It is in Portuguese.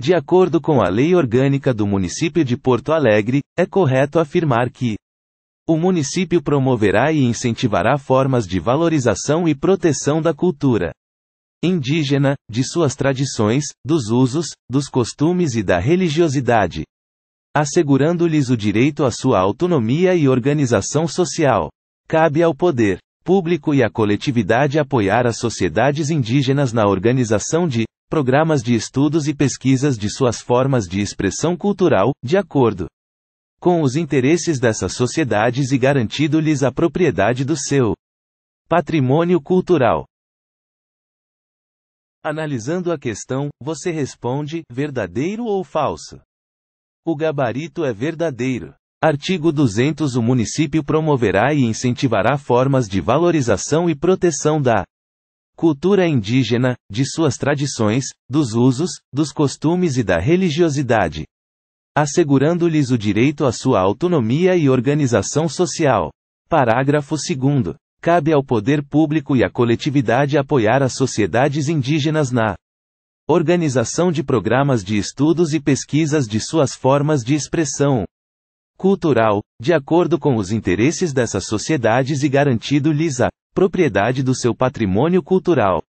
De acordo com a Lei Orgânica do Município de Porto Alegre, é correto afirmar que o município promoverá e incentivará formas de valorização e proteção da cultura indígena, de suas tradições, dos usos, dos costumes e da religiosidade, assegurando-lhes o direito à sua autonomia e organização social. Cabe ao poder público e à coletividade apoiar as sociedades indígenas na organização de programas de estudos e pesquisas de suas formas de expressão cultural, de acordo com os interesses dessas sociedades e garantindo-lhes a propriedade do seu patrimônio cultural. Analisando a questão, você responde: verdadeiro ou falso? O gabarito é verdadeiro. Artigo 200 O município promoverá e incentivará formas de valorização e proteção da cultura indígena, de suas tradições, dos usos, dos costumes e da religiosidade, assegurando-lhes o direito à sua autonomia e organização social. Parágrafo 2. Cabe ao poder público e à coletividade apoiar as sociedades indígenas na organização de programas de estudos e pesquisas de suas formas de expressão cultural, de acordo com os interesses dessas sociedades e garantido-lhes a propriedade do seu patrimônio cultural.